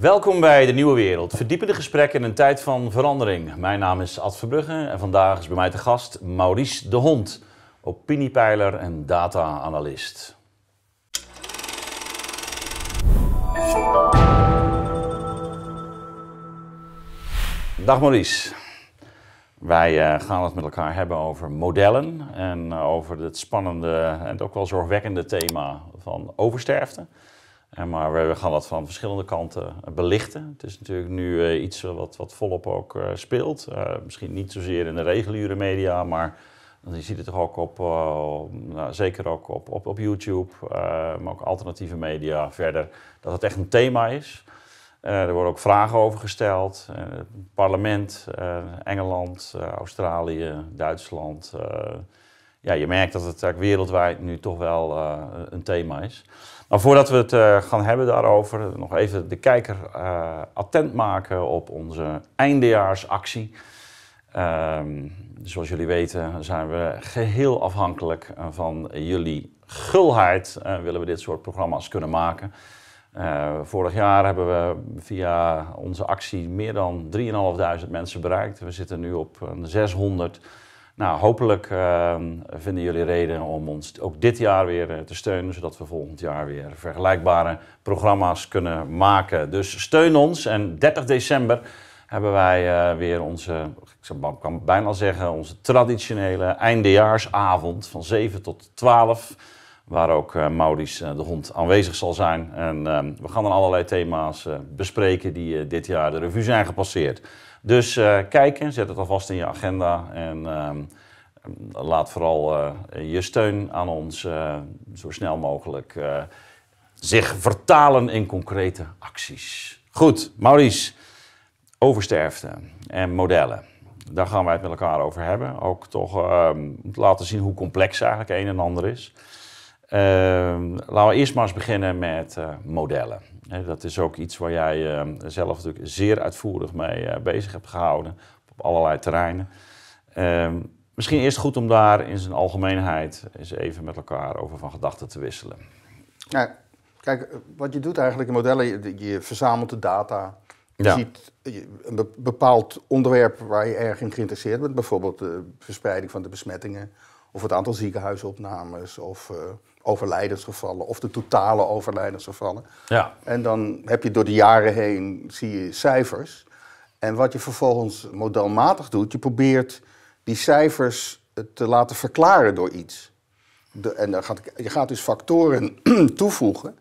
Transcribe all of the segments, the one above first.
Welkom bij De Nieuwe Wereld. Verdiepende gesprekken in een tijd van verandering. Mijn naam is Ad Verbrugge en vandaag is bij mij te gast Maurice de Hond, opiniepeiler en data-analyst. Dag Maurice. Wij eh, gaan het met elkaar hebben over modellen en eh, over het spannende en ook wel zorgwekkende thema van oversterfte maar we gaan dat van verschillende kanten eh, belichten. Het is natuurlijk nu eh, iets eh, wat, wat volop ook speelt. misschien niet zozeer in de reguliere media, maar je ziet het toch ook op, nou, zeker ook op, op, op YouTube, maar ook alternatieve media verder, dat het echt een thema is. er worden ook vragen over gesteld. het parlement, Engeland, Australië, Duitsland. ja, je merkt dat het wereldwijd nu toch wel een thema is. Maar voordat we het eh, gaan hebben daarover, nog even de kijker eh, attent maken op onze eindejaarsactie. Ehm, zoals jullie weten zijn we geheel afhankelijk eh, van jullie gulheid. willen we dit soort programma's kunnen maken. vorig jaar hebben we via onze actie meer dan 3.500 mensen bereikt. We zitten nu op 600. Nou, hopelijk ehm, vinden jullie reden om ons ook dit jaar weer eh, te steunen, zodat we volgend jaar weer vergelijkbare programma's kunnen maken. Dus steun ons en 30 december hebben wij eh, weer onze, ik kan bijna zeggen, onze traditionele eindejaarsavond van 7 tot 12 waar ook eh, Maurice eh, de Hond aanwezig zal zijn. En ehm, we gaan dan allerlei thema's eh, bespreken die dit jaar de revue zijn gepasseerd. Dus kijk zet het alvast in je agenda en ehm, laat vooral je steun aan ons zo snel mogelijk zich vertalen in concrete acties. Goed, Maurice, oversterfte en modellen. Daar gaan wij het met elkaar over hebben. Ook toch ehm, laten zien hoe complex eigenlijk een en ander is. Ehm, laten we eerst maar eens beginnen met eh, modellen. dat is ook iets waar jij ehm, zelf natuurlijk zeer uitvoerig mee eh, bezig hebt gehouden op allerlei terreinen. Ehm, misschien eerst goed om daar in zijn algemeenheid eens even met elkaar over van gedachten te wisselen. Ja, kijk, eh, wat je doet eigenlijk in modellen, je, verzamelt de data, je ziet een bepaald onderwerp waar je erg in geïnteresseerd bent, bijvoorbeeld de verspreiding van de besmettingen, of het aantal ziekenhuisopnames, of overlijdensgevallen of de totale overlijdensgevallen. Ja. En dan heb je door de jaren heen, zie je cijfers. En wat je vervolgens modelmatig doet, je probeert die cijfers eh, te laten verklaren door iets. De, en dan gaat, je gaat dus factoren toevoegen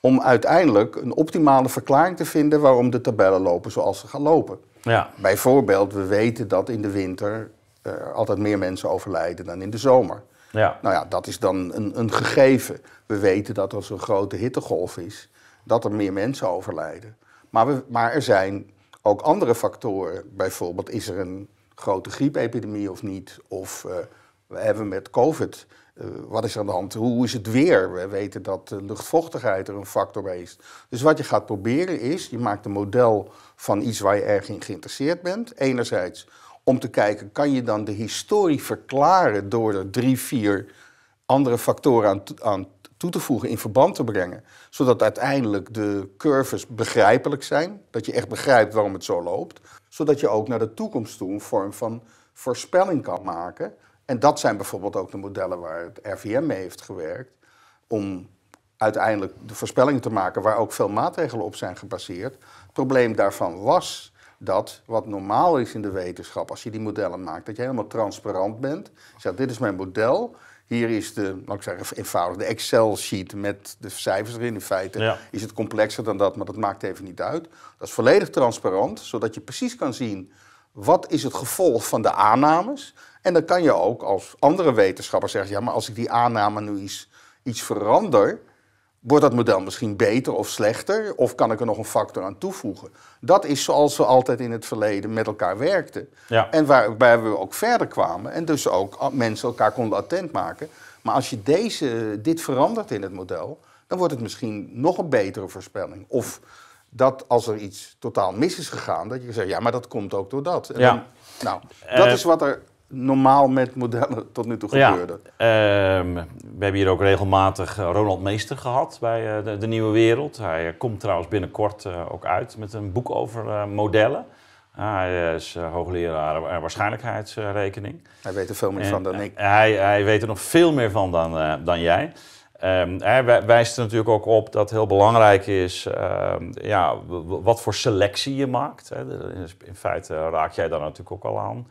om uiteindelijk een optimale verklaring te vinden waarom de tabellen lopen zoals ze gaan lopen. Ja. Bijvoorbeeld, we weten dat in de winter uh, altijd meer mensen overlijden dan in de zomer. Ja. Nou ja, dat is dan een, een gegeven. We weten dat als er een grote hittegolf is, dat er meer mensen overlijden. Maar, maar er zijn ook andere factoren. Bijvoorbeeld, is er een grote griepepidemie of niet? Of eh, we hebben met COVID, eh, wat is er aan de hand? Hoe is het weer? We weten dat de luchtvochtigheid er een factor is. Dus wat je gaat proberen is, je maakt een model van iets waar je erg in geïnteresseerd bent. Enerzijds om te kijken, kan je dan de historie verklaren door er drie, vier andere factoren aan, aan toe te voegen, in verband te brengen, zodat uiteindelijk de curves begrijpelijk zijn, dat je echt begrijpt waarom het zo loopt, zodat je ook naar de toekomst toe een vorm van voorspelling kan maken. En dat zijn bijvoorbeeld ook de modellen waar het RVM mee heeft gewerkt, om uiteindelijk de voorspellingen te maken waar ook veel maatregelen op zijn gebaseerd. Het probleem daarvan was dat wat normaal is in de wetenschap, als je die modellen maakt, dat je helemaal transparant bent. Zeg, dit is mijn model. Hier is de, laat ik zeggen, eenvoudig, de Excel-sheet met de cijfers erin. In feite is het complexer dan dat, maar dat maakt even niet uit. Dat is volledig transparant, zodat je precies kan zien wat is het gevolg van de aannames. En dan kan je ook als andere wetenschappers zeggen, ja, maar als ik die aanname nu iets, iets verander, Wordt dat model misschien beter of slechter? Of kan ik er nog een factor aan toevoegen? Dat is zoals we altijd in het verleden met elkaar werkten. Ja. En waarbij we ook verder kwamen. En dus ook mensen elkaar konden attent maken. Maar als je deze, dit verandert in het model, dan wordt het misschien nog een betere voorspelling. Of dat als er iets totaal mis is gegaan, dat je zegt, ja, maar dat komt ook door dat. En nou, dat eh, is wat er normaal met modellen tot nu toe gebeurde. Ehm, we hebben hier ook regelmatig eh, Ronald Meester gehad bij eh, de, Nieuwe Wereld. Hij eh, komt trouwens binnenkort ook uit met een boek over modellen. Ah, hij is hoogleraar waarschijnlijkheidsrekening. Hij weet er veel meer van dan ik. Hij, hij, weet er nog veel meer van dan, dan jij. Ehm, hij wijst er natuurlijk ook op dat heel belangrijk is ehm, ja, wat voor selectie je maakt. Hè. In feite raak jij daar natuurlijk ook al aan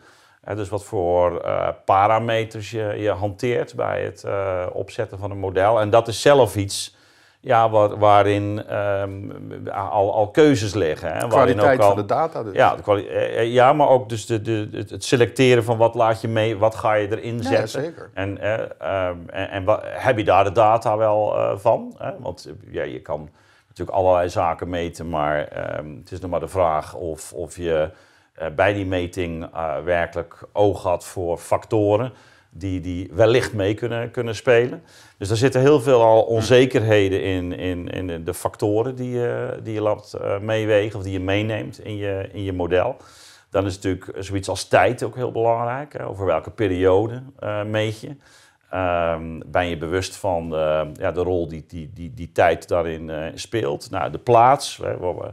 dus wat voor eh, parameters je, je hanteert bij het eh, opzetten van een model. En dat is zelf iets ja, waarin ehm, al, al keuzes liggen. Hè? De kwaliteit ook al, van de data dus. Ja, de eh, ja maar ook dus de, de, het selecteren van wat laat je mee, wat ga je erin zetten. Ehm, en, en, en heb je daar de data wel van? Hè? Want ja, je kan natuurlijk allerlei zaken meten, maar ehm, het is nog maar de vraag of, of je eh, bij die meting eh, werkelijk oog had voor factoren die, die wellicht mee kunnen, kunnen spelen. Dus daar zitten heel veel al onzekerheden in, in, in de factoren die je, die je laat eh, meewegen of die je meeneemt in je, in je model. Dan is natuurlijk zoiets als tijd ook heel belangrijk. Hè? Over welke periode meet je? Ehm, ben je bewust van ja, de rol die, die, die, die tijd daarin uh, speelt? Nou, de plaats, hè, waar we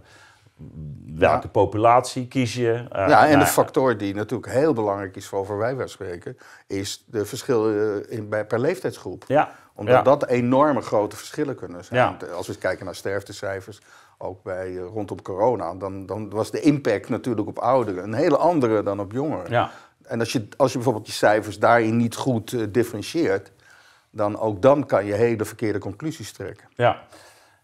welke populatie kies je? Eh, ja, en de nou, factor die natuurlijk heel belangrijk is, voor wij wij spreken, is de verschillen eh, bij, per leeftijdsgroep. Ja. Omdat dat enorme grote verschillen kunnen zijn. Eh, als we kijken naar sterftecijfers, ook bij, rondom corona, dan, dan was de impact natuurlijk op ouderen een hele andere dan op jongeren. Ja. En als je, als je bijvoorbeeld je cijfers daarin niet goed uh, differentieert, dan ook dan kan je hele verkeerde conclusies trekken. Ja.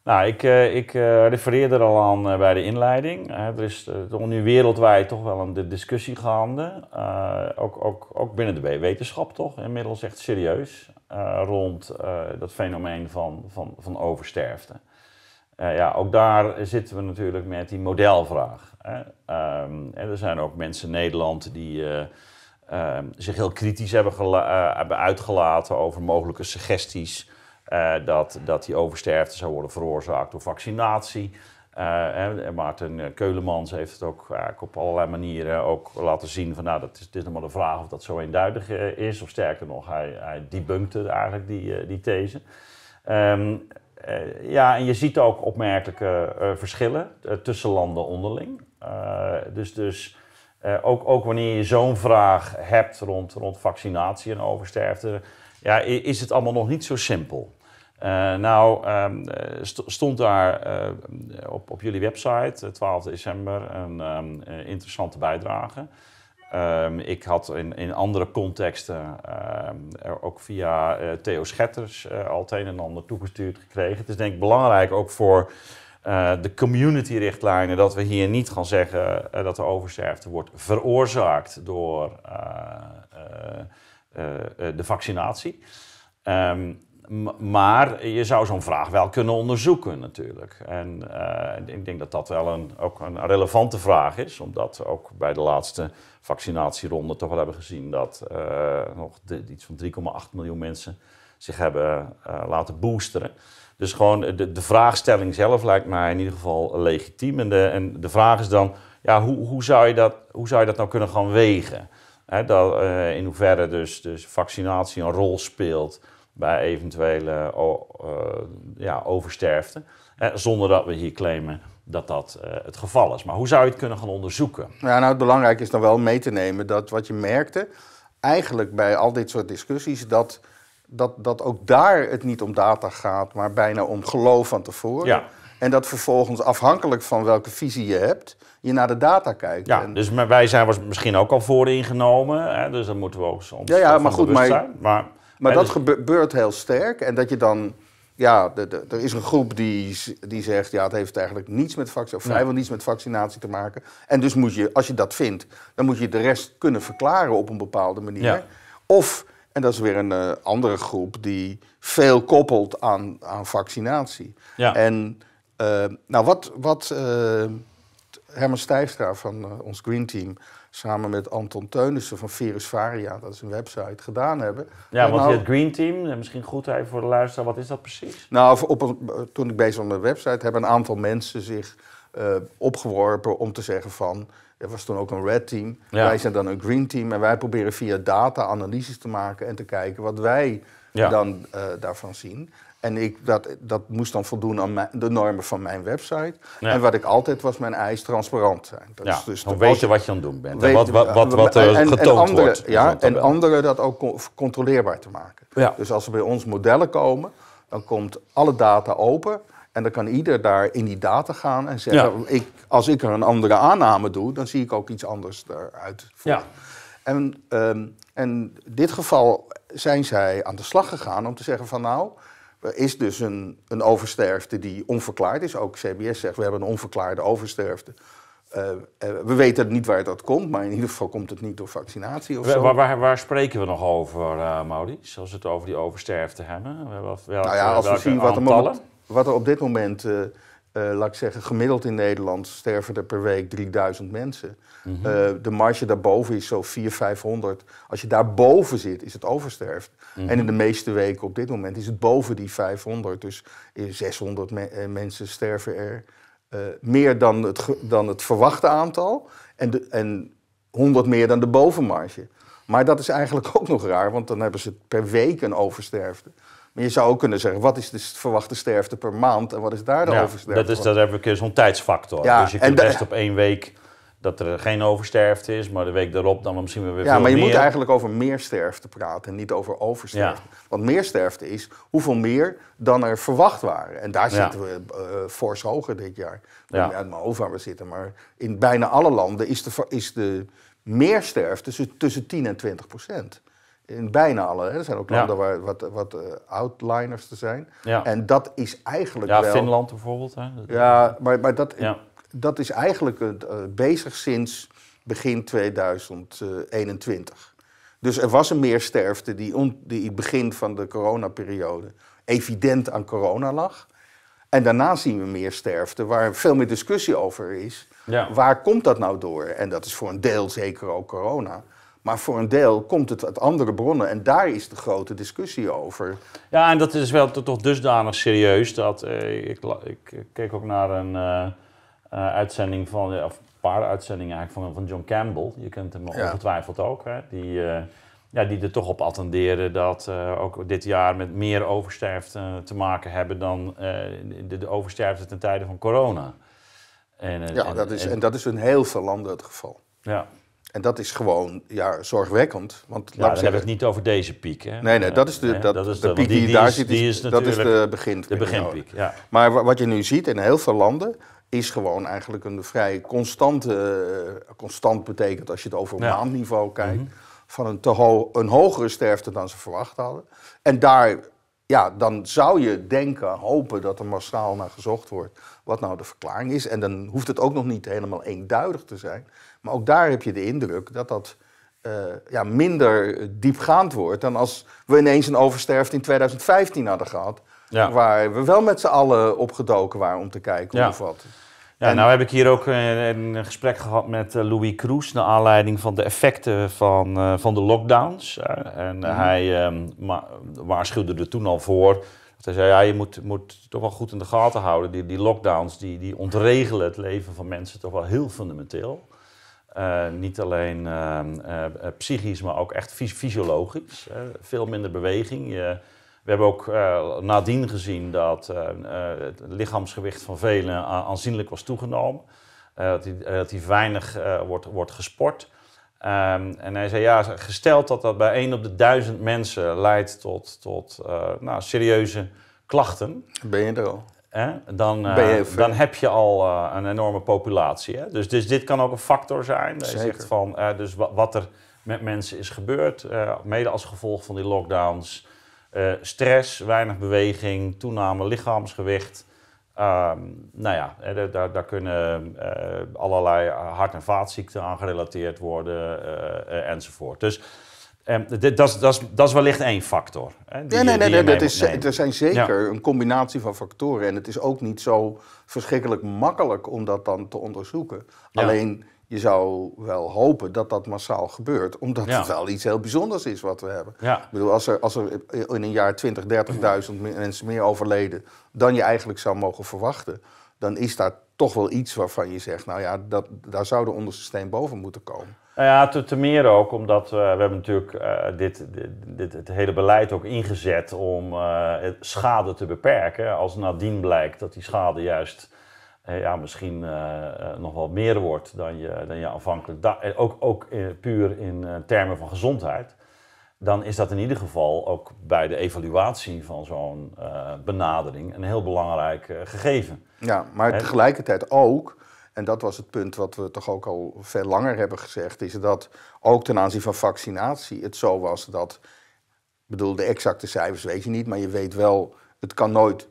Nou, ik, eh, ik eh, refereerde er al aan eh, bij de inleiding. er is nu wereldwijd toch wel een discussie gaande. ook, ook, ook binnen de wetenschap toch, inmiddels echt serieus. rond dat fenomeen van, van, van oversterfte. ja, ook daar zitten we natuurlijk met die modelvraag. Ehm, er zijn ook mensen in Nederland die ehm, zich heel kritisch hebben uitgelaten over mogelijke suggesties eh, dat, dat die oversterfte zou worden veroorzaakt door vaccinatie. Eh, Maarten Keulemans heeft het ook op allerlei manieren ook laten zien van nou, dat is, het is nog maar de vraag of dat zo eenduidig eh, is. Of sterker nog, hij, hij debunkte eigenlijk die, die these. Ehm, ja, en je ziet ook opmerkelijke verschillen tussen landen onderling. dus dus ook, ook wanneer je zo'n vraag hebt rond, rond vaccinatie en oversterfte, ja, is het allemaal nog niet zo simpel. Eh, nou, ehm, eh, stond daar eh, op, op jullie website, 12 december, een ehm, interessante bijdrage. Ehm, ik had in, in andere contexten er ook via Theo Schetters uh, al het een en ander toegestuurd gekregen. Het is denk ik belangrijk ook voor de community-richtlijnen dat we hier niet gaan zeggen dat de oversterfte wordt veroorzaakt door de vaccinatie maar je zou zo'n vraag wel kunnen onderzoeken natuurlijk. En eh, ik denk dat dat wel een, ook een relevante vraag is, omdat we ook bij de laatste vaccinatieronde toch wel hebben gezien dat eh, nog iets van 3,8 miljoen mensen zich hebben eh, laten boosteren. Dus gewoon de, de, vraagstelling zelf lijkt mij in ieder geval legitiem. En de, en de vraag is dan, ja, hoe, hoe, zou je dat, hoe zou je dat nou kunnen gaan wegen? dat, in hoeverre dus, dus vaccinatie een rol speelt bij eventuele eh, ja, oversterfte. zonder dat we hier claimen dat dat eh, het geval is. Maar hoe zou je het kunnen gaan onderzoeken? Ja, nou, het belangrijk is dan wel mee te nemen dat wat je merkte, eigenlijk bij al dit soort discussies, dat, dat, dat ook daar het niet om data gaat, maar bijna om geloof van tevoren. Ja. En dat vervolgens, afhankelijk van welke visie je hebt, je naar de data kijkt. Ja, dus wij zijn was misschien ook al vooringenomen. Hè, dus dan moeten we ook soms ja, ja, maar goed, zijn. Maar maar dat gebeurt heel sterk. En dat je dan ja, de, er is een groep die, die zegt, ja, het heeft eigenlijk niets met vaccinatie, of vrijwel niets met vaccinatie te maken. En dus moet je, als je dat vindt, dan moet je de rest kunnen verklaren op een bepaalde manier. Of, en dat is weer een eh, andere groep die veel koppelt aan, aan vaccinatie. Ja. En eh, nou, wat, wat uh, Herman Stijfstra van ons Green Team samen met Anton Teunissen van Virus Varia, dat is een website, gedaan hebben. Ja, want nou, het Green Team, eh, misschien goed even voor de luisteraar, wat is dat precies? Nou, op toen ik bezig was met de website, hebben een aantal mensen zich eh, opgeworpen om te zeggen van... Er was toen ook een red team, ja. wij zijn dan een green team... en wij proberen via data analyses te maken en te kijken wat wij dan eh, daarvan zien. En ik, dat, dat moest dan voldoen aan de normen van mijn website. En wat ik altijd was, mijn eis transparant zijn. Dat ja, is dus dan weet je wat je aan het doen bent. Weet, en wat, wat, wat, wat er en, getoond en andere, wordt. Ja, en anderen dat ook controleerbaar te maken. Ja. Dus als er bij ons modellen komen, dan komt alle data open. En dan kan ieder daar in die data gaan en zeggen... Ik, als ik er een andere aanname doe, dan zie ik ook iets anders eruit. Ja. En um, ehm, in dit geval zijn zij aan de slag gegaan om te zeggen van... nou, eh, is dus een, een oversterfte die onverklaard is. Ook CBS zegt, we hebben een onverklaarde oversterfte. Uh, we weten niet waar dat komt, maar in ieder geval komt het niet door vaccinatie of zo. Waar, waar, waar spreken we nog over, uh, Maurice, als we het over die oversterfte hebben? We hebben nou ja, als we zien wat er, wat er, op dit moment eh, laat ik zeggen, gemiddeld in Nederland sterven er per week 3000 mensen. Mhm. Eh, de marge daarboven is zo 400, 500. Als je daarboven zit, is het oversterft. Mhm. En in de meeste weken op dit moment is het boven die 500. Dus 600 eh, mensen sterven er. meer dan het, dan het verwachte aantal. En, de, en 100 meer dan de bovenmarge. Maar dat is eigenlijk ook nog raar, want dan hebben ze per week een oversterfte. Maar je zou ook kunnen zeggen, wat is de verwachte sterfte per maand en wat is daar de ja, oversterfte? Dat is dat heb ik dus, zo'n tijdsfactor. dus je kunt best op één week dat er geen oversterfte is, maar de week daarop dan misschien weer veel Ja, maar je moet eigenlijk over meer sterfte praten en niet over oversterfte. Want meer sterfte is hoeveel meer dan er verwacht waren. En daar zitten we eh, fors hoger dit jaar. Ja. Niet uit mijn hoofd we zitten, maar in bijna alle landen is de, is de meer sterfte tussen 10 en 20 procent in bijna alle. Hè. Er zijn ook landen waar wat, wat eh, outliners te zijn. Ja. En dat is eigenlijk ja, Finland bijvoorbeeld. Hè? Ja, maar, maar dat, dat is eigenlijk eh, bezig sinds begin 2021. Dus er was een meersterfte die, die begin van de coronaperiode evident aan corona lag. En daarna zien we meer sterfte, waar veel meer discussie over is. Ja. Waar komt dat nou door? En dat is voor een deel zeker ook corona. Maar voor een deel komt het uit andere bronnen. En daar is de grote discussie over. Ja, en dat is wel toch dusdanig serieus dat. Eh, ik, ik, keek ook naar een eh, eh, uitzending van. Of een paar uitzendingen eigenlijk van, van John Campbell. Je kent hem ongetwijfeld ook. Die, eh, ja, die er toch op attenderen dat ook dit jaar met meer oversterfte te maken hebben dan de, de oversterfte ten tijde van corona. En, ja, dat is, en, en dat is in heel veel landen het geval. Ja, en dat is gewoon ja, zorgwekkend. Want, ja, hebben we het niet over deze piek. Hè? Nee, nee, dat is de, dat, is de, piek die, daar zit. Is, dat is de beginpiek. De beginpiek ja. Maar wat je nu ziet in heel veel landen is gewoon eigenlijk een vrij constante... Eh, constant betekent als je het over maandniveau mhm. kijkt... van een, te een hogere sterfte dan ze verwacht hadden. En daar, ja, dan zou je denken, hopen dat er massaal naar gezocht wordt... wat nou de verklaring is. En dan hoeft het ook nog niet helemaal eenduidig te zijn... Maar ook daar heb je de indruk dat dat eh, ja, minder diepgaand wordt dan als we ineens een oversterft in 2015 hadden gehad. Waar we wel met z'n allen opgedoken waren om te kijken of wat. Ja, nou heb ik hier ook eh, een, gesprek gehad met eh, Louis Kroes naar aanleiding van de effecten van, van de lockdowns. en mhm. hij ehm, waarschuwde er toen al voor hij zei, ja, je moet, moet toch wel goed in de gaten houden. Die, die lockdowns, die, die ontregelen het leven van mensen toch wel heel fundamenteel. Eh, niet alleen ehm, eh, eh, psychisch, maar ook echt fysiologisch. veel minder beweging. Je, we hebben ook nadien gezien dat het lichaamsgewicht van velen aanzienlijk was toegenomen. dat die weinig wordt, wordt gesport. Ehm, en hij zei, ja, gesteld dat dat bij één op de 1000 mensen leidt tot, tot nou, serieuze klachten. Ben je er al? Hè, dan, eh, dan heb je al eh, een enorme populatie. Hè? Dus, dus dit kan ook een factor zijn. zegt van, eh, dus wat, er met mensen is gebeurd, mede als gevolg van die lockdowns. Uh, stress, weinig beweging, toename lichaamsgewicht. Ehm, nou ja, daar, daar kunnen allerlei hart- en vaatziekten aan gerelateerd worden enzovoort. Dus Ehm, dat is wellicht één factor. Hè, die, nee, nee, nee, dat is, er zijn zeker een combinatie van factoren. En het is ook niet zo verschrikkelijk makkelijk om dat dan te onderzoeken. Alleen je zou wel hopen dat dat massaal gebeurt, omdat het wel iets heel bijzonders is wat we hebben. Ik bedoel, als er, als er in een jaar 20, 30.000 mensen meer overleden dan je eigenlijk zou mogen verwachten, dan is daar toch wel iets waarvan je zegt, nou ja, dat, daar zou de onderste steen boven moeten komen. Nou ja, te, meer ook omdat eh, we hebben natuurlijk eh, dit, dit, dit, het hele beleid ook ingezet om eh, schade te beperken. Als nadien blijkt dat die schade juist ja, misschien nog wel meer wordt dan je, dan je aanvankelijk ook, ook puur in termen van gezondheid. Dan is dat in ieder geval ook bij de evaluatie van zo'n benadering een heel belangrijk gegeven. Ja, maar tegelijkertijd ook en dat was het punt wat we toch ook al veel langer hebben gezegd, is dat ook ten aanzien van vaccinatie het zo was dat, bedoel, de exacte cijfers weet je niet, maar je weet wel, het kan nooit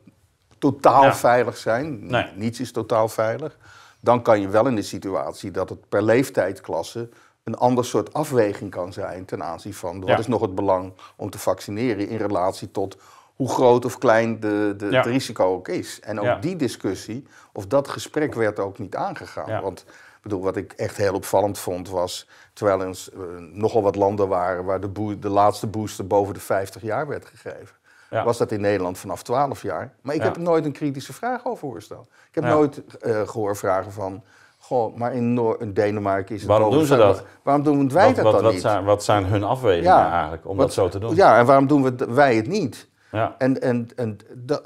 totaal veilig zijn. Nee. Niets is totaal veilig. Dan kan je wel in de situatie dat het per leeftijdklasse een ander soort afweging kan zijn ten aanzien van wat is nog het belang om te vaccineren in relatie tot hoe groot of klein de, de, het risico ook is. En ook die discussie, of dat gesprek werd ook niet aangegaan. Want bedoel, wat ik echt heel opvallend vond was, terwijl er eh, nogal wat landen waren waar de, de laatste booster boven de 50 jaar werd gegeven. Was dat in Nederland vanaf 12 jaar? Maar ik heb nooit een kritische vraag over hoorstel. Ik heb nooit eh, gehoord vragen van, Goh, maar in, Noor Denemarken is het Waarom doen ze dat? Waarom doen wij dat dan wat niet? Zijn, wat zijn hun afwegingen eigenlijk om dat zo te doen? Ja, en waarom doen we wij het niet? Ja. En, en, en dat,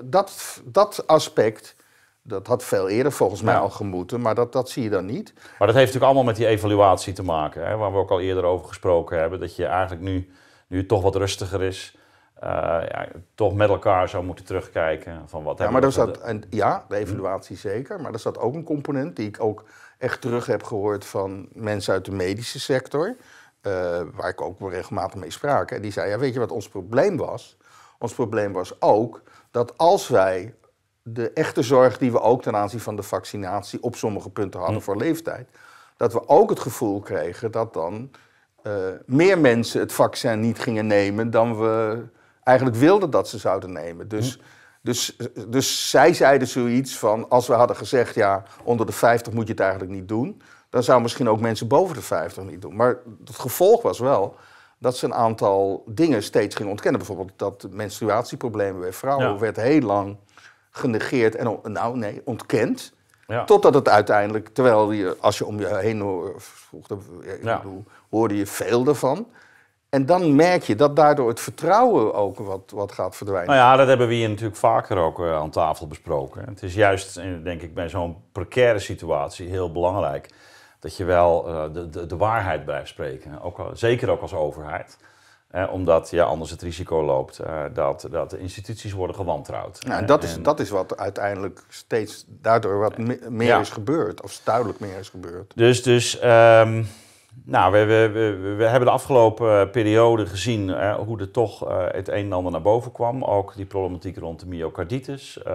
dat aspect, dat had veel eerder volgens mij al gemoeten, maar dat, dat zie je dan niet. Maar dat heeft natuurlijk allemaal met die evaluatie te maken, hè, waar we ook al eerder over gesproken hebben. Dat je eigenlijk nu, nu toch wat rustiger is, eh, ja, toch met elkaar zou moeten terugkijken. Van wat ja, maar daar zat, en, ja, de hm? evaluatie zeker, maar er zat ook een component die ik ook echt terug heb gehoord van mensen uit de medische sector. Eh, waar ik ook regelmatig mee sprak. En die zei, ja, weet je wat ons probleem was? Ons probleem was ook dat als wij de echte zorg die we ook ten aanzien van de vaccinatie op sommige punten hadden hm. voor leeftijd, dat we ook het gevoel kregen dat dan eh, meer mensen het vaccin niet gingen nemen dan we eigenlijk wilden dat ze zouden nemen. Dus, hm. dus, dus zij zeiden zoiets van, als we hadden gezegd, ja, onder de 50 moet je het eigenlijk niet doen, dan zouden misschien ook mensen boven de 50 niet doen. Maar het gevolg was wel dat ze een aantal dingen steeds ging ontkennen. Bijvoorbeeld dat menstruatieproblemen bij vrouwen werd heel lang genegeerd en nou nee, ontkend. Ja. Totdat het uiteindelijk, terwijl je, als je om je heen hoorde, eh, hoorde je veel ervan. En dan merk je dat daardoor het vertrouwen ook wat, wat gaat verdwijnen. Nou ja, dat hebben we hier natuurlijk vaker ook eh, aan tafel besproken. Het is juist, eh, denk ik, bij zo'n precaire situatie heel belangrijk dat je wel eh, de, de, de, waarheid blijft spreken. Ook, zeker ook als overheid. Eh, omdat je ja, anders het risico loopt eh, dat, dat de instituties worden gewantrouwd. Nou, en eh, dat, is, dat is wat uiteindelijk steeds daardoor wat meer is gebeurd, of duidelijk meer is gebeurd. Dus, dus ehm, nou, we, we, we, hebben de afgelopen eh, periode gezien hè, eh, hoe er toch eh, het een en ander naar boven kwam. Ook die problematiek rond de myocarditis.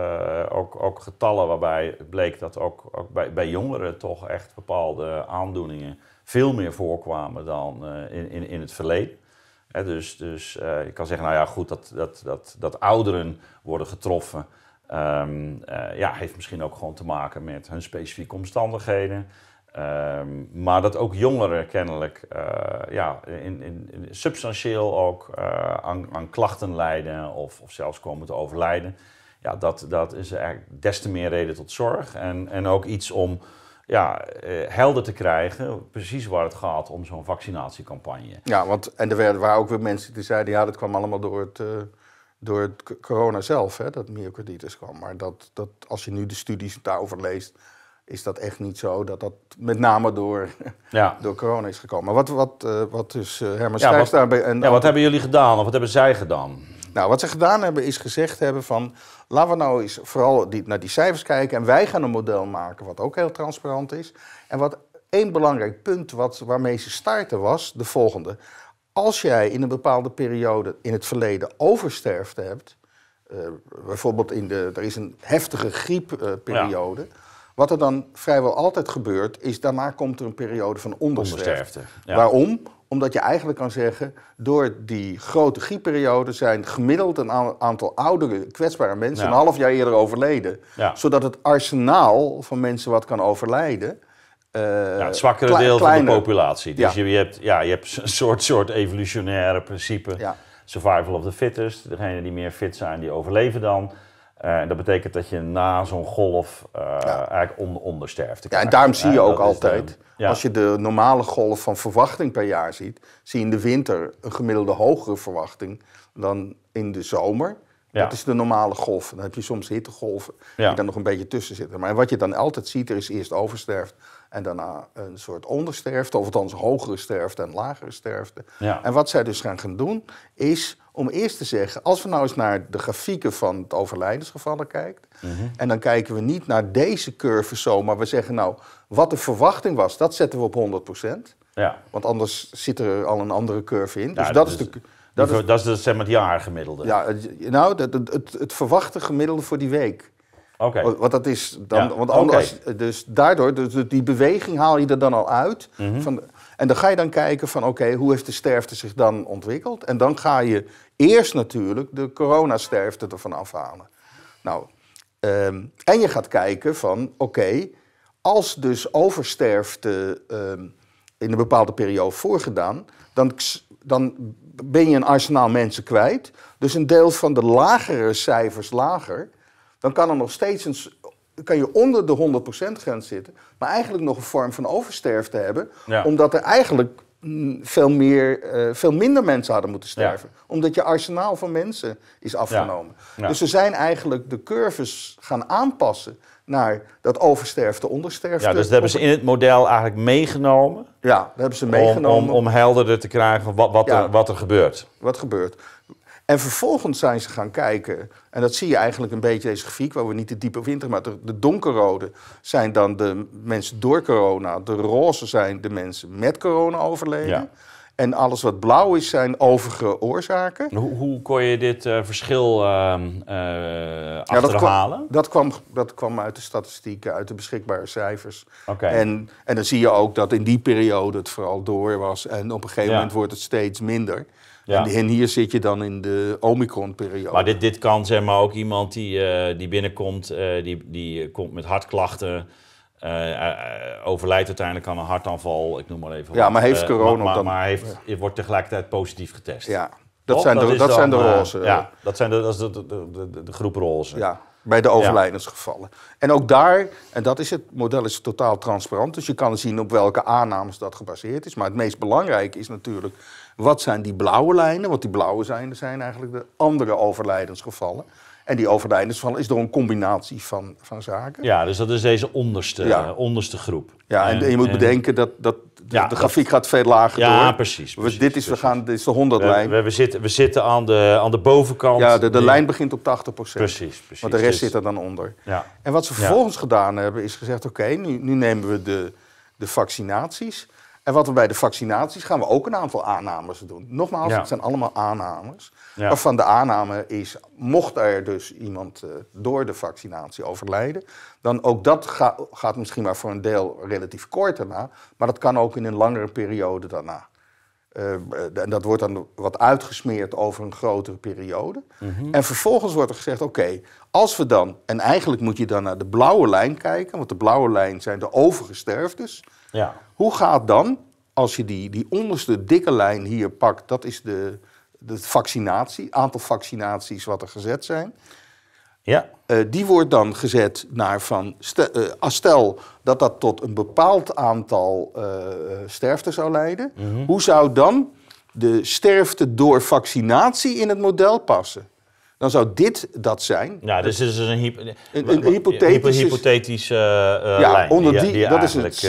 ook, ook, getallen waarbij bleek dat ook, ook bij, bij, jongeren toch echt bepaalde aandoeningen veel meer voorkwamen dan in, in, in, het verleden. Hè, dus dus je kan zeggen, nou ja, goed, dat, dat, dat, dat ouderen worden getroffen. Ehm, ja, heeft misschien ook gewoon te maken met hun specifieke omstandigheden. Ehm, maar dat ook jongeren kennelijk eh, ja, in, in, substantieel ook eh, aan, aan, klachten lijden of, of, zelfs komen te overlijden. Ja, dat, dat is eigenlijk des te meer reden tot zorg. En, en ook iets om ja, eh, helder te krijgen, precies waar het gaat om zo'n vaccinatiecampagne. Ja, want en er waren ook weer mensen die zeiden, ja, dat kwam allemaal door het, uh, door het corona zelf, hè, dat myocarditis kwam. Maar dat, dat als je nu de studies daarover leest, is dat echt niet zo dat dat met name door, ja. door corona is gekomen. wat, wat, eh, wat dus eh, Herman ja, wat, En, ja, wat hebben jullie gedaan of wat hebben zij gedaan? Nou, wat ze gedaan hebben is gezegd hebben van... laten we nou eens vooral die, naar die cijfers kijken... en wij gaan een model maken wat ook heel transparant is. En wat één belangrijk punt wat, waarmee ze starten was de volgende. Als jij in een bepaalde periode in het verleden oversterfte hebt... Eh, bijvoorbeeld in de, er is een heftige griepperiode... Wat er dan vrijwel altijd gebeurt, is daarna komt er een periode van ondersterfte. Waarom? Omdat je eigenlijk kan zeggen, door die grote griepperiode zijn gemiddeld een aantal oudere, kwetsbare mensen een half jaar eerder overleden. Zodat het arsenaal van mensen wat kan overlijden. Uh, het zwakkere deel van de populatie. Dus je, hebt, ja, je hebt een soort, soort evolutionaire principe. Survival of the fittest. Degenen die meer fit zijn, die overleven dan. Eh, en dat betekent dat je na zo'n golf eh, eigenlijk onder, ondersterft. Ja, en daarom zie je ook altijd, als je de normale golf van verwachting per jaar ziet, zie je in de winter een gemiddelde hogere verwachting dan in de zomer. Dat is de normale golf. Dan heb je soms hittegolven die dan nog een beetje tussen zitten. Maar wat je dan altijd ziet, er is eerst oversterft, en daarna een soort ondersterfte, of althans hogere sterfte en lagere sterfte. En wat zij dus gaan gaan doen, is om eerst te zeggen... als we nou eens naar de grafieken van het overlijdensgevallen kijken... Mhm. en dan kijken we niet naar deze curve zo, maar we zeggen nou... wat de verwachting was, dat zetten we op 100 ja. Want anders zit er al een andere curve in. Dus dat, is de... Dat, is, dat is dus, zeg maar, het jaargemiddelde. Ja, nou, het, het, het verwachte gemiddelde voor die week. Want, dat is dan. Want anders, Dus daardoor, dus die beweging haal je er dan al uit. Mhm. van, en dan ga je dan kijken van oké, hoe heeft de sterfte zich dan ontwikkeld? En dan ga je eerst natuurlijk de coronasterfte ervan afhalen. Nou, ehm, en je gaat kijken van oké, als dus oversterfte ehm, in een bepaalde periode voorgedaan, dan, dan ben je een arsenaal mensen kwijt. Dus een deel van de lagere cijfers lager dan kan er nog steeds een, kan je onder de 100% grens zitten, maar eigenlijk nog een vorm van oversterfte hebben, omdat er eigenlijk veel, meer, eh, veel minder mensen hadden moeten sterven. Omdat je arsenaal van mensen is afgenomen. Dus ze zijn eigenlijk de curves gaan aanpassen naar dat oversterfte, ondersterfte. Ja, dus dat hebben ze in het model eigenlijk meegenomen. Ja, dat hebben ze meegenomen. Om, om, helderder te krijgen van wat, wat, er, wat er gebeurt. Wat gebeurt. En vervolgens zijn ze gaan kijken, en dat zie je eigenlijk een beetje deze grafiek, waar we niet de diepe winter, maar de, donkerrode zijn dan de mensen door corona, de roze zijn de mensen met corona overleden. En alles wat blauw is, zijn overige oorzaken. Hoe, hoe kon je dit eh, verschil uh, ehm, eh, achterhalen? dat, kwam, dat, kwam, dat kwam uit de statistieken, uit de beschikbare cijfers. Okay. En, en dan zie je ook dat in die periode het vooral door was. En op een gegeven moment wordt het steeds minder. En, hier zit je dan in de Omicron-periode. Maar dit, dit kan zeg maar ook iemand die, eh, die binnenkomt, eh, die, die komt met hartklachten. Eh, overlijdt uiteindelijk aan een hartaanval, ik noem maar even. Ja, maar heeft corona maar, dan? Maar, heeft, ja. wordt tegelijkertijd positief getest. Ja, dat zijn de, dat, zijn de roze. ja, dat zijn de, dat is de, de, de, groep roze. Ja, bij de overlijdensgevallen. En ook daar, en dat is het model is totaal transparant, dus je kan zien op welke aannames dat gebaseerd is. Maar het meest belangrijke is natuurlijk wat zijn die blauwe lijnen? Want die blauwe zijn, zijn eigenlijk de andere overlijdensgevallen. En die overlijdensgevallen is door een combinatie van, van zaken. Ja, dus dat is deze onderste, eh, onderste groep. Ja, en, je moet bedenken dat, dat de, grafiek gaat veel lager ja, door. Ja, precies, dit, is, We gaan, dit is de 100 lijn. We, we, zitten, we zitten aan de, aan de bovenkant. Ja, de, de lijn begint op 80 Precies, precies. Want de rest dus- zit er dan onder. Ja. En wat ze vervolgens gedaan hebben is gezegd... oké, nu, nu nemen we de, de vaccinaties... En wat we bij de vaccinaties gaan we ook een aantal aannames doen. Nogmaals, het zijn allemaal aannames. Maar Waarvan de aanname is, mocht er dus iemand eh, door de vaccinatie overlijden, dan ook dat gaat misschien maar voor een deel relatief kort daarna, maar dat kan ook in een langere periode daarna. Eh, eh, en dat wordt dan wat uitgesmeerd over een grotere periode. Mhm. En vervolgens wordt er gezegd: oké, als we dan. En eigenlijk moet je dan naar de blauwe lijn kijken, want de blauwe lijn zijn de overgesterfdes. Ja. Hoe gaat dan, als je die, die onderste dikke lijn hier pakt, dat is de, de vaccinatie, aantal vaccinaties wat er gezet zijn. Ja. Eh, die wordt dan gezet naar van, stel, eh, dat dat tot een bepaald aantal uh, sterfte zou leiden, mhm. hoe zou dan de sterfte door vaccinatie in het model passen? Dan zou dit dat zijn. Ja, dus het is dus een, hypothetische een, een ja, Onder die, die dat is het,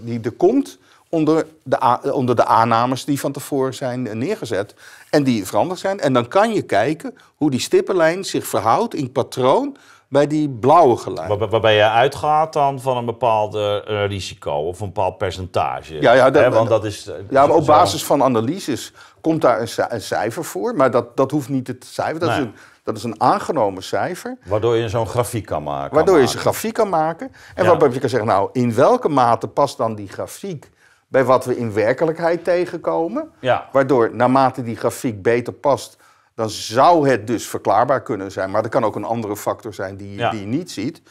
die er komt onder de, onder de aannames die van tevoren zijn neergezet en die veranderd zijn. En dan kan je kijken hoe die stippenlijn zich verhoudt in patroon bij die blauwe lijn. waarbij je uitgaat dan van een bepaald eh, risico of een bepaald percentage. Ja, ja, want dat is, eh, ja op basis van analyses komt daar een, cijfer voor. Maar dat, dat hoeft niet het cijfer. Dat, is, een, dat is een aangenomen cijfer. Waardoor je zo'n grafiek kan maken. Waardoor je zo'n grafiek kan maken. En waarbij je kan zeggen, nou, in welke mate past dan die grafiek bij wat we in werkelijkheid tegenkomen. Ja. Waardoor naarmate die grafiek beter past, dan zou het dus verklaarbaar kunnen zijn. Maar er kan ook een andere factor zijn die, die je niet ziet.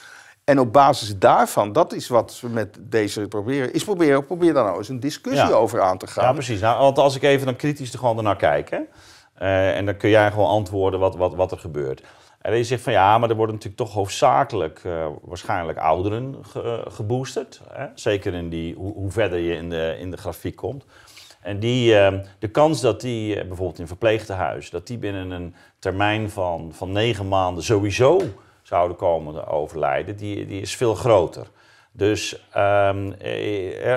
En op basis daarvan, dat is wat we met deze proberen, is proberen, probeer daar nou eens een discussie over aan te gaan. Ja, precies. Nou, want als ik even dan kritisch er gewoon naar kijk, eh, en dan kun jij gewoon antwoorden wat, wat, wat er gebeurt. En je zegt van ja, maar er worden natuurlijk toch hoofdzakelijk eh, waarschijnlijk ouderen eh, geboosterd. Hè? Zeker in die, hoe, verder je in de, in de grafiek komt. En die, ehm, de kans dat die eh, bijvoorbeeld in verpleegtehuis, dat die binnen een termijn van, van negen maanden sowieso zouden komen te overlijden, die, die is veel groter. Dus ehm,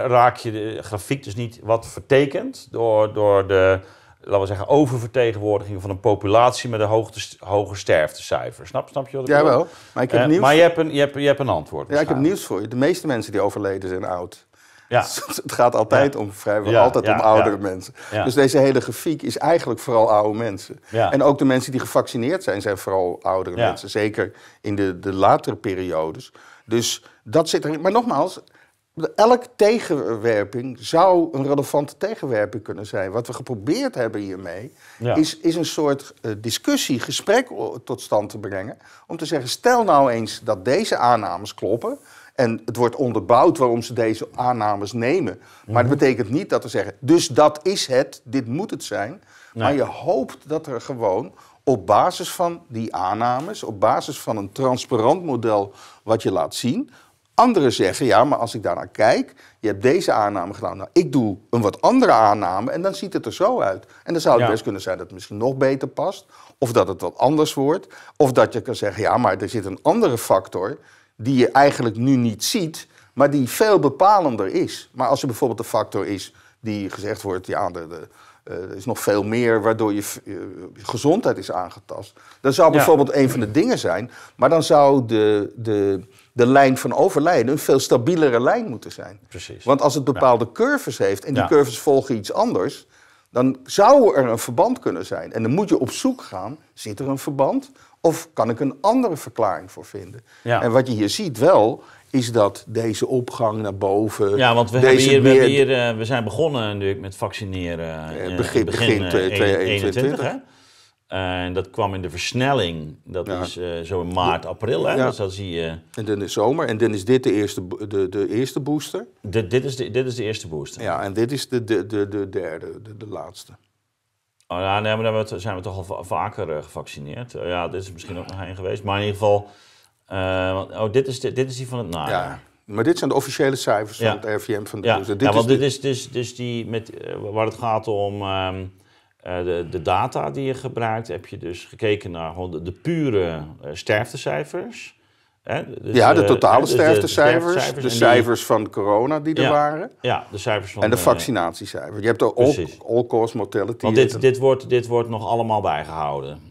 raak je de grafiek dus niet wat vertekend door, door de laten we zeggen, oververtegenwoordiging van een populatie met een hoogte, hoge sterftecijfer. Snap, snap je wat ik bedoel? maar ik heb eh, nieuws... Maar je hebt een, je hebt, je hebt een antwoord. Ja, ik heb nieuws voor je. De meeste mensen die overleden zijn oud. Ja. Dus het gaat altijd om vrijwel, altijd om oudere mensen. Dus deze hele grafiek is eigenlijk vooral oude mensen. En ook de mensen die gevaccineerd zijn, zijn vooral oudere mensen. Zeker in de, de latere periodes. Dus dat zit erin. Maar nogmaals, elke tegenwerping zou een relevante tegenwerping kunnen zijn. Wat we geprobeerd hebben hiermee, is, is een soort eh, discussie, gesprek tot stand te brengen. Om te zeggen, stel nou eens dat deze aannames kloppen. En het wordt onderbouwd waarom ze deze aannames nemen. Maar dat mhm. betekent niet dat we zeggen, dus dat is het, dit moet het zijn. Maar je hoopt dat er gewoon op basis van die aannames, op basis van een transparant model wat je laat zien, Anderen zeggen, ja, maar als ik daarnaar kijk, je hebt deze aanname gedaan. Nou, ik doe een wat andere aanname en dan ziet het er zo uit. En dan zou het best kunnen zijn dat het misschien nog beter past. Of dat het wat anders wordt. Of dat je kan zeggen, ja, maar er zit een andere factor die je eigenlijk nu niet ziet, maar die veel bepalender is. Maar als er bijvoorbeeld een factor is die gezegd wordt, ja, de eh, er is nog veel meer waardoor je, eh, gezondheid is aangetast. Dat zou bijvoorbeeld een van de dingen zijn. Maar dan zou de, de, de lijn van overlijden een veel stabielere lijn moeten zijn. Precies. Want als het bepaalde curves heeft en die curves volgen iets anders, dan zou er een verband kunnen zijn. En dan moet je op zoek gaan, zit er een verband of kan ik een andere verklaring voor vinden? Ja. En wat je hier ziet wel, is dat deze opgang naar boven. Ja, want we, hebben eh, we, zijn begonnen natuurlijk met vaccineren. Eh, eh, begin, begin, 2021. En dat kwam in de versnelling, dat is eh, zo in maart, april. Hè? Ja. Dus dat zie je... En dan is zomer, en dan is dit de eerste, de, de eerste booster? dit, is de, dit is de eerste booster. Ja, en dit is de, de, de, de derde, de, de laatste. Oh, ja, nee, maar dan zijn we toch al vaker eh, gevaccineerd. Eh, ja, dit is misschien ook nog heen geweest. Maar in ieder geval, oh, dit, is dit is die van het najaar. Ja. Maar dit zijn de officiële cijfers van het RVM van de ja. booster. Dit ja, want dit is dus, dus die met, waar het gaat om... Ehm, eh, de, de, data die je gebruikt, heb je dus gekeken naar de, pure eh, sterftecijfers. Hè? Dus, ja, de, eh, totale dus sterftecijfers, de, cijfers van corona die er waren. Ja, de cijfers van... En de vaccinatiecijfers. Je hebt ook all-cause mortality. Want dit, dit, wordt, dit wordt nog allemaal bijgehouden.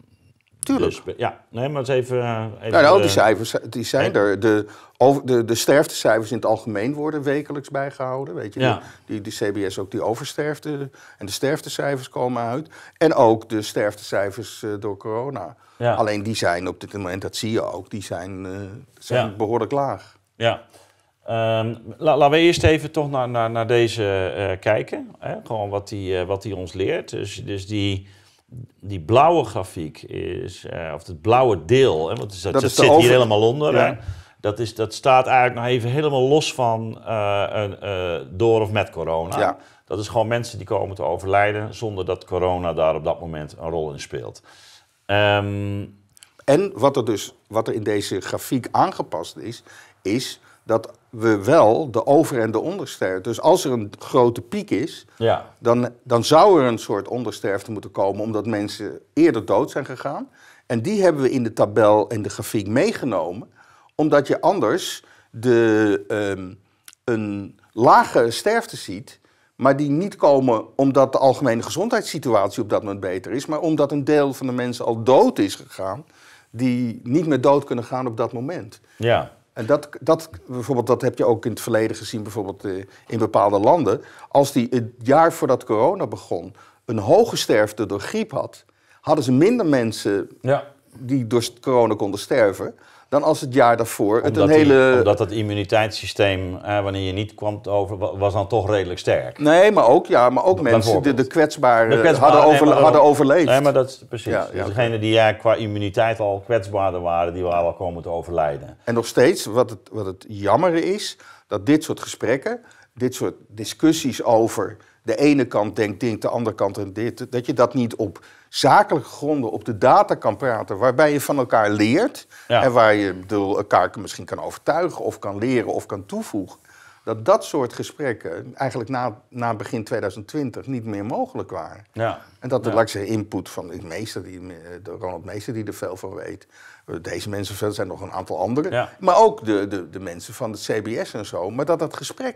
Tuurlijk. Dus, ja, nee, maar eens eh, even... nou, nou, die cijfers die zijn er. De, over, de, de sterftecijfers in het algemeen worden wekelijks bijgehouden. Weet je, ja. die, die, CBS ook die oversterfte en de sterftecijfers komen uit. En ook de sterftecijfers eh, door corona. Ja. Alleen die zijn op dit moment, dat zie je ook, die zijn, eh, zijn behoorlijk laag. Ja. Um, la, laten we eerst even toch naar, naar, naar deze kijken. Hè? Gewoon wat die, wat die ons leert. Dus, dus die die blauwe grafiek is, eh, of het blauwe deel, hè, want dat, dat, zit hier helemaal onder. Dat, is, dat staat eigenlijk nog even helemaal los van eh, een, eh, door of met corona. Ja. Dat is gewoon mensen die komen te overlijden zonder dat corona daar op dat moment een rol in speelt. Ehm, en wat er dus wat er in deze grafiek aangepast is, is dat we wel de over- en de ondersterfte. Dus als er een grote piek is, ja. dan, dan zou er een soort ondersterfte moeten komen, omdat mensen eerder dood zijn gegaan. En die hebben we in de tabel en de grafiek meegenomen, omdat je anders de, ehm, een lage sterfte ziet, maar die niet komen omdat de algemene gezondheidssituatie op dat moment beter is, maar omdat een deel van de mensen al dood is gegaan, die niet meer dood kunnen gaan op dat moment. Ja. En dat, dat, bijvoorbeeld, dat heb je ook in het verleden gezien, bijvoorbeeld eh, in bepaalde landen. Als die het jaar voordat corona begon een hoge sterfte door griep had, hadden ze minder mensen ja. die door corona konden sterven dan als het jaar daarvoor. Omdat, het een hele... omdat immuniteitssysteem, wanneer je niet kwam over, was dan toch redelijk sterk. Nee, maar ook, ja, maar ook mensen, de, de kwetsbaren, hadden, over, nee, hadden overleefd. Nee, maar dat is precies. Ja, die ja, qua immuniteit al kwetsbaarder waren, die waren al komen te overlijden. En nog steeds, wat het, wat het jammer is, dat dit soort gesprekken, dit soort discussies over de ene kant denkt dit, de andere kant dit, dat je dat niet op zakelijke gronden op de data kan praten, waarbij je van elkaar leert en waar je bedoel, elkaar misschien kan overtuigen of kan leren of kan toevoegen, dat dat soort gesprekken eigenlijk na, na begin 2020 niet meer mogelijk waren. Ja. En dat de ja. input van het meester, die, de Ronald Meester die er veel van weet, deze mensen, zijn nog een aantal anderen, maar ook de, de, de mensen van het CBS en zo, maar dat dat gesprek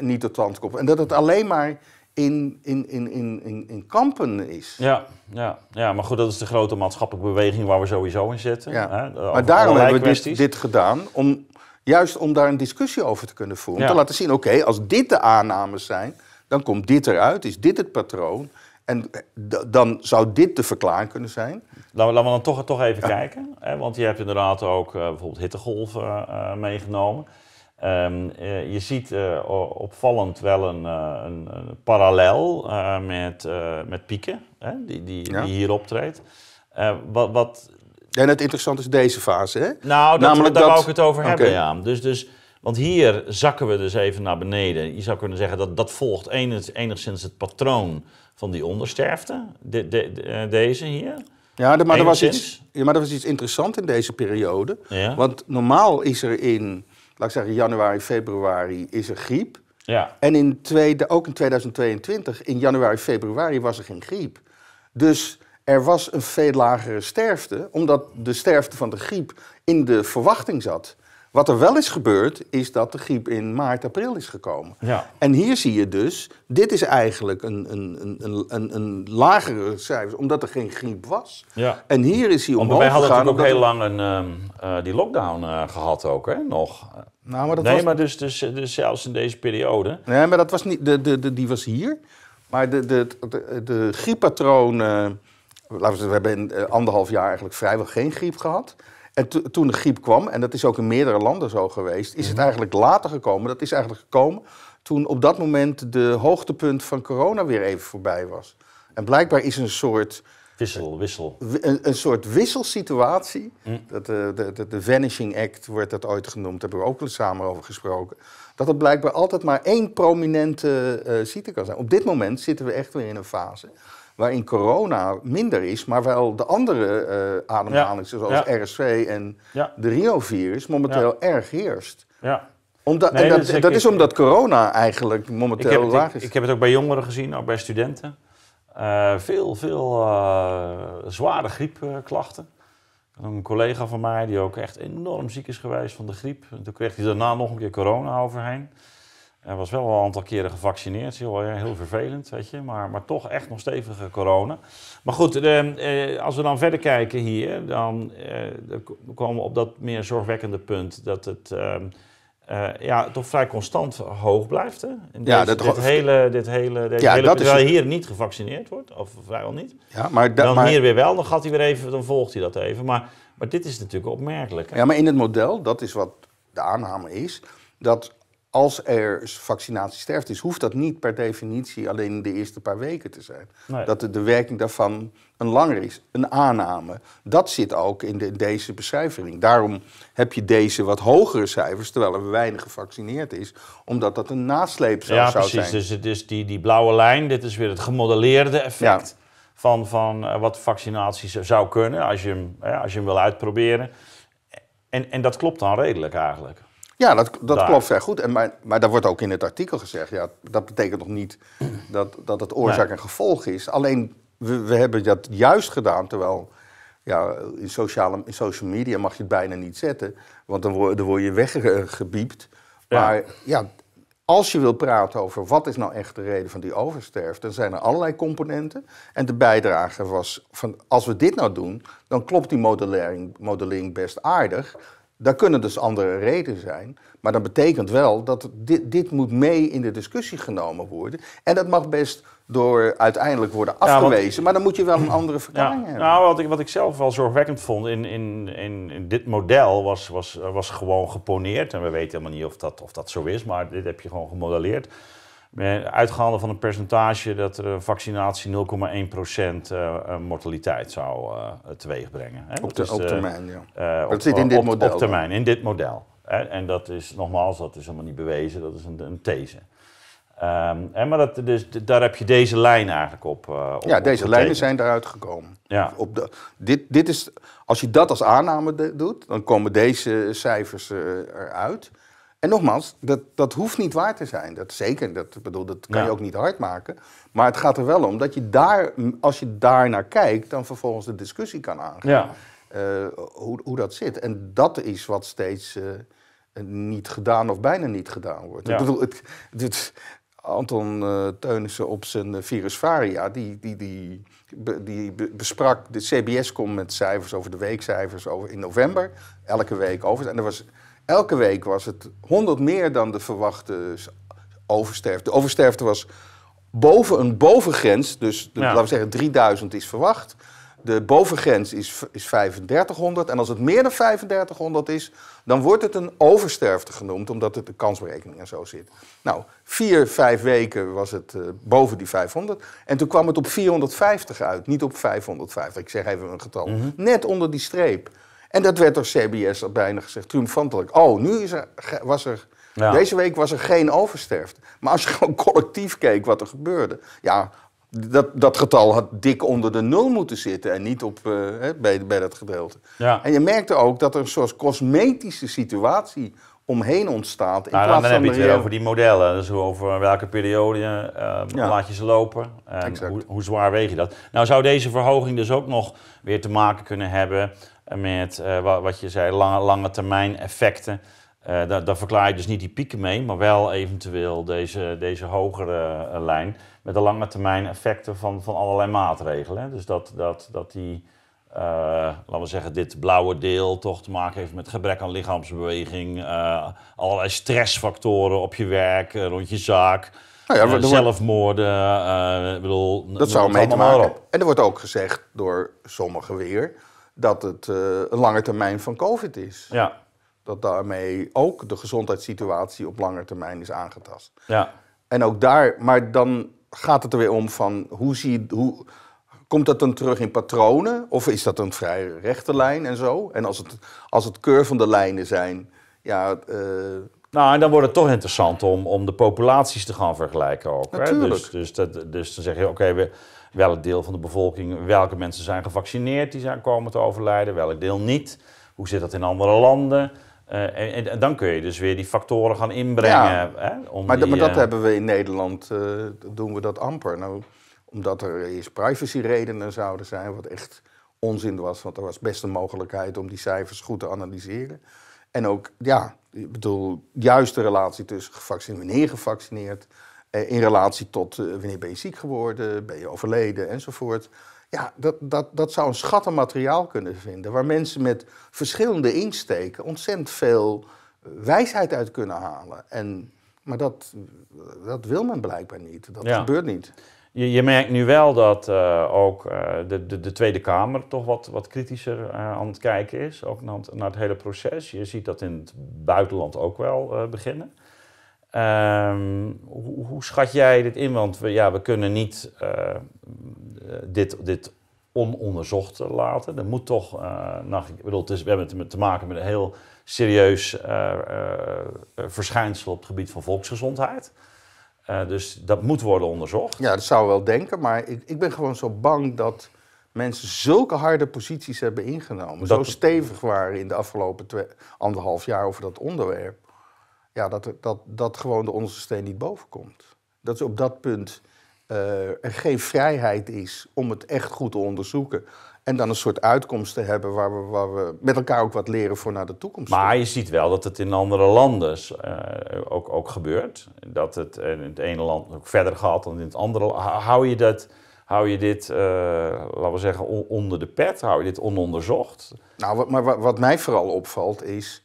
niet tot stand komt en dat het alleen maar in, in, in, in, in, kampen is. Ja, ja, ja, maar goed, dat is de grote maatschappelijke beweging waar we sowieso in zitten. Ja. Hè? Maar daarom hebben we dit, dit, gedaan, om, juist om daar een discussie over te kunnen voeren. Om te laten zien, oké, als dit de aannames zijn, dan komt dit eruit, is dit het patroon. En eh, dan zou dit de verklaring kunnen zijn. Laten we, dan toch, toch even kijken. Hè? Want je hebt inderdaad ook eh, bijvoorbeeld hittegolven eh, meegenomen. Ehm, eh, je ziet eh, opvallend wel een, eh, een, parallel met, met Pieken, hè, die, die, die, hier optreedt. wat, wat... En het interessante is deze fase, hè? Nou, Namelijk daar dat... wou ik het over hebben, ja. Dus, dus, want hier zakken we dus even naar beneden. Je zou kunnen zeggen dat dat volgt enigszins het patroon van die ondersterfte, de, de, deze hier. Ja, maar er, was iets, ja, maar er was iets interessants in deze periode. Ja. Want normaal is er in laat ik zeggen, januari, februari is er griep. Ja. En in tweede, ook in 2022, in januari, februari was er geen griep. Dus er was een veel lagere sterfte, omdat de sterfte van de griep in de verwachting zat. Wat er wel is gebeurd, is dat de griep in maart, april is gekomen. Ja. En hier zie je dus, dit is eigenlijk een, een, een, een, een lagere cijfer, omdat er geen griep was. Ja. En hier is hij omhoog gegaan. wij hadden ook heel lang een, ehm, eh, die lockdown eh, gehad ook, hè, nog. Nou, maar dat nee, maar dus, dus, dus zelfs in deze periode. Nee, maar dat was niet, de, de, de die was hier. Maar de, de, de, de grieppatroon... laten we, zeggen, we hebben in eh, anderhalf jaar eigenlijk vrijwel geen griep gehad. En toen de griep kwam, en dat is ook in meerdere landen zo geweest, is het mhm. eigenlijk later gekomen. Dat is eigenlijk gekomen toen op dat moment de hoogtepunt van corona weer even voorbij was. En blijkbaar is een soort. Wissel, wissel. Een, een soort wisselsituatie. Mhm. Dat, eh, de, de, Vanishing Act wordt dat ooit genoemd, daar hebben we ook samen over gesproken. Dat er blijkbaar altijd maar één prominente uh, ziekte kan zijn. Op dit moment zitten we echt weer in een fase waarin corona minder is, maar wel de andere uh, eh, ademhaling, zoals RSV en de Rio-virus, momenteel erg heerst. Ja. Omdat, en dat, is, omdat corona eigenlijk momenteel laag is. Ik, heb het ook bij jongeren gezien, ook bij studenten. Eh, veel, veel eh, zware griepklachten. Een collega van mij die ook echt enorm ziek is geweest van de griep. En toen kreeg hij daarna nog een keer corona overheen. Hij was wel een aantal keren gevaccineerd, heel, heel vervelend, weet je. Maar, maar toch echt nog stevige corona. Maar goed, eh, als we dan verder kijken hier, dan, eh, komen we op dat meer zorgwekkende punt dat het... Ehm, eh, ja, toch vrij constant hoog blijft. Hè? In ja, dat dit hele, dit hele, ja, dat terwijl is... hier niet gevaccineerd wordt, of vrijwel niet. Ja, maar dan hier weer wel, dan gaat hij weer even, dan volgt hij dat even. Maar, maar dit is natuurlijk opmerkelijk. Ja, maar in het model, dat is wat de aanname is, dat als er vaccinatie sterft is, hoeft dat niet per definitie alleen de eerste paar weken te zijn. Dat de, werking daarvan een langer is, een aanname. Dat zit ook in, de, deze beschrijving. Daarom heb je deze wat hogere cijfers, terwijl er weinig gevaccineerd is, omdat dat een nasleep zou, zijn. Ja, precies. Dus, dus die, die blauwe lijn, dit is weer het gemodelleerde effect van, van eh, wat vaccinatie zou kunnen als je hem, als je hem wil uitproberen. En, en dat klopt dan redelijk eigenlijk. Ja, dat, dat klopt vrij goed. En, maar, maar daar wordt ook in het artikel gezegd, ja, dat betekent nog niet dat, dat het oorzaak en gevolg is. Alleen, we, hebben dat juist gedaan, terwijl ja, in, sociale, in social media mag je het bijna niet zetten, want dan word, dan word je weggebiept. Maar ja, als je wil praten over wat is nou echt de reden van die oversterf, dan zijn er allerlei componenten. En de bijdrage was van als we dit nou doen, dan klopt die modellering, modellering best aardig. Daar kunnen dus andere redenen zijn. Maar dat betekent wel dat dit, dit moet mee in de discussie genomen worden. En dat mag best door uiteindelijk worden afgewezen. maar dan moet je wel een andere verklaring ja, hebben. Nou, wat ik, wat ik zelf wel zorgwekkend vond in, in, in, in, dit model was, was, was gewoon geponeerd. En we weten helemaal niet of dat, of dat zo is, maar dit heb je gewoon gemodelleerd. Eh, uitgaande van een percentage dat er vaccinatie 0,1% eh, eh, mortaliteit zou teweegbrengen. Op, termijn, ja. dat zit in dit model. Op termijn, in dit model. En dat is, nogmaals, dat is allemaal niet bewezen, dat is een, een these. Ehm, maar dat, dus, daar heb je deze lijn eigenlijk op. ja, deze lijnen zijn daaruit gekomen. Ja. Op dit, dit is, als je dat als aanname doet, dan komen deze cijfers eruit. En nogmaals, dat, dat hoeft niet waar te zijn. Dat zeker, dat, bedoel, dat kan je ook niet hard maken. Maar het gaat er wel om dat je daar, als je daar naar kijkt, dan vervolgens de discussie kan aangaan. Ja. Eh, hoe, hoe dat zit. En dat is wat steeds eh, niet gedaan of bijna niet gedaan wordt. Ik bedoel, het, Anton eh, Teunissen op zijn virusvaria, die, die, die, die besprak, de CBS komt met cijfers over de weekcijfers over in november, elke week over. En er was Elke week was het 100 meer dan de verwachte oversterfte. De oversterfte was boven een bovengrens, dus laten we zeggen 3000 is verwacht. De bovengrens is, is 3500. En als het meer dan 3500 is, dan wordt het een oversterfte genoemd, omdat het de kansberekening en zo zit. Nou, vier, vijf weken was het eh, boven die 500. En toen kwam het op 450 uit, niet op 550. Ik zeg even een getal. Mhm. Net onder die streep. En dat werd door CBS al bijna gezegd, triomfantelijk. Oh, nu is er, was er Deze week was er geen oversterfte. Maar als je gewoon collectief keek wat er gebeurde. Ja, dat, dat getal had dik onder de nul moeten zitten. En niet op, eh, bij, bij dat gedeelte. Ja. En je merkte ook dat er een soort cosmetische situatie omheen ontstaat. In nou, plaats dan, van heb je het weer over die modellen. Dus over welke periode uh, laat je ze lopen. En hoe, hoe, zwaar weeg je dat? Nou zou deze verhoging dus ook nog weer te maken kunnen hebben met eh, wat, je zei, lange, lange termijn effecten. Uh, daar, verklaar je dus niet die pieken mee, maar wel eventueel deze, deze hogere eh, lijn. Met de lange termijn effecten van, van allerlei maatregelen. Dus dat, dat, dat die, laten we zeggen, dit blauwe deel toch te maken heeft met gebrek aan lichaamsbeweging. allerlei stressfactoren op je werk, rond je zaak. Nou zelfmoorden, dat zou mee te Op. En er wordt ook gezegd door sommigen weer dat het eh, een lange termijn van COVID is. Ja. Dat daarmee ook de gezondheidssituatie op lange termijn is aangetast. Ja. En ook daar, maar dan gaat het er weer om van hoe zie je, hoe, komt dat dan terug in patronen? Of is dat een vrij rechte lijn en zo? En als het, als het curvende lijnen zijn, ja. Eh, nou, en dan wordt het toch interessant om, om de populaties te gaan vergelijken ook. Natuurlijk. Hè? Dus, dus, dat, dus dan zeg je, oké, welk deel van de bevolking, welke mensen zijn gevaccineerd die zijn komen te overlijden, welk deel niet, hoe zit dat in andere landen. Eh, en, dan kun je dus weer die factoren gaan inbrengen. Hè, om maar, die, maar, dat eh, hebben we in Nederland, eh, doen we dat amper. Nou, omdat er eens privacyredenen zouden zijn, wat echt onzin was. Want er was best een mogelijkheid om die cijfers goed te analyseren. En ook, ja, ik bedoel, juist de relatie tussen gevaccineerd en wanneer gevaccineerd. Eh, in relatie tot eh, wanneer ben je ziek geworden, ben je overleden enzovoort. Ja, dat, dat, dat zou een schattig materiaal kunnen vinden. Waar mensen met verschillende insteken ontzettend veel eh, wijsheid uit kunnen halen. En, maar dat, dat wil men blijkbaar niet. Dat gebeurt niet. Je, je, merkt nu wel dat ook de, de, de, Tweede Kamer toch wat, wat kritischer aan het kijken is. Ook naar naar het, hele proces. Je ziet dat in het buitenland ook wel beginnen. Ehm, hoe, schat jij dit in? Want we, ja, we kunnen niet eh, dit, dit ononderzocht laten. Er moet toch, eh, nou, ik bedoel, het is, we hebben te maken met een heel serieus eh, verschijnsel op het gebied van volksgezondheid. dus dat moet worden onderzocht. Ja, dat zou wel denken, maar ik, ik ben gewoon zo bang dat mensen zulke harde posities hebben ingenomen. Zo stevig waren in de afgelopen anderhalf jaar over dat onderwerp ja, dat, dat, dat gewoon de onderste steen niet boven komt. Dat er op dat punt eh, er geen vrijheid is om het echt goed te onderzoeken. En dan een soort uitkomst te hebben waar we, waar we met elkaar ook wat leren voor naar de toekomst. Maar je ziet wel dat het in andere landen eh, ook, ook gebeurt. Dat het in het ene land ook verder gaat dan in het andere. Hou je, dat, hou je dit, eh, laten we zeggen, onder de pet? Hou je dit ononderzocht? Nou, maar wat mij vooral opvalt is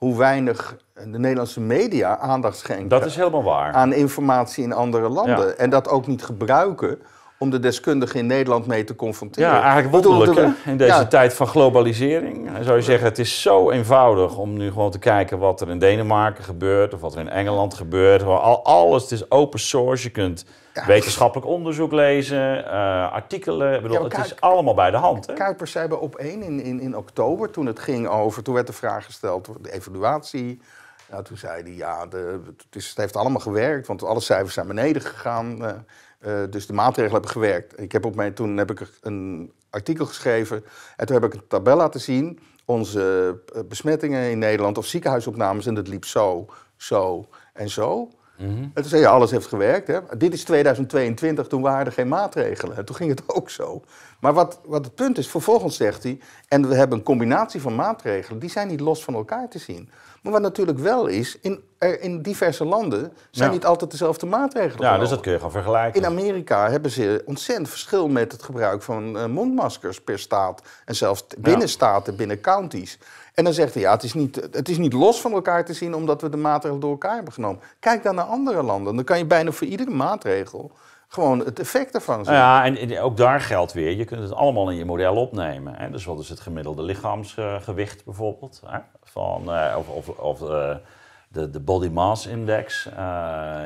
hoe weinig de Nederlandse media aandacht schenken. Dat is helemaal waar. Aan informatie in andere landen. En dat ook niet gebruiken om de deskundigen in Nederland mee te confronteren. Ja, eigenlijk wonderlijk hè? in deze tijd van globalisering. Zou je zeggen, het is zo eenvoudig om nu gewoon te kijken wat er in Denemarken gebeurt... of wat er in Engeland gebeurt. Al, alles, het is open source. Je kunt wetenschappelijk onderzoek lezen, eh, artikelen. Ik bedoel, het is allemaal bij de hand. Hè? Kuipers zei bij op één in, in, in oktober, toen het ging over... toen werd de vraag gesteld, over de evaluatie... Nou, toen zei hij, ja, de, het, heeft allemaal gewerkt, want alle cijfers zijn beneden gegaan... Eh. Eh, dus de maatregelen hebben gewerkt. Ik heb op mijn, toen heb ik een artikel geschreven en toen heb ik een tabel laten zien. Onze eh, besmettingen in Nederland of ziekenhuisopnames. En dat liep zo, zo en zo. Mm En toen zei je, alles heeft gewerkt. Hè? Dit is 2022, toen waren er geen maatregelen. En toen ging het ook zo. Maar wat, wat het punt is, vervolgens zegt hij, en we hebben een combinatie van maatregelen, die zijn niet los van elkaar te zien. Maar wat natuurlijk wel is, in, in diverse landen zijn niet altijd dezelfde maatregelen. Ja, dus dat kun je gewoon vergelijken. In Amerika hebben ze ontzettend verschil met het gebruik van eh, mondmaskers per staat. En zelfs binnen staten, binnen counties. En dan zegt hij, ja, het is, niet, het is niet los van elkaar te zien omdat we de maatregelen door elkaar hebben genomen. Kijk dan naar andere landen. Dan kan je bijna voor iedere maatregel gewoon het effect ervan zien. Nou ja, en ook daar geldt weer, je kunt het allemaal in je model opnemen. Hè? Dus wat is het gemiddelde lichaamsgewicht bijvoorbeeld? Van, eh, of, of, of eh, de, de body mass index. Eh,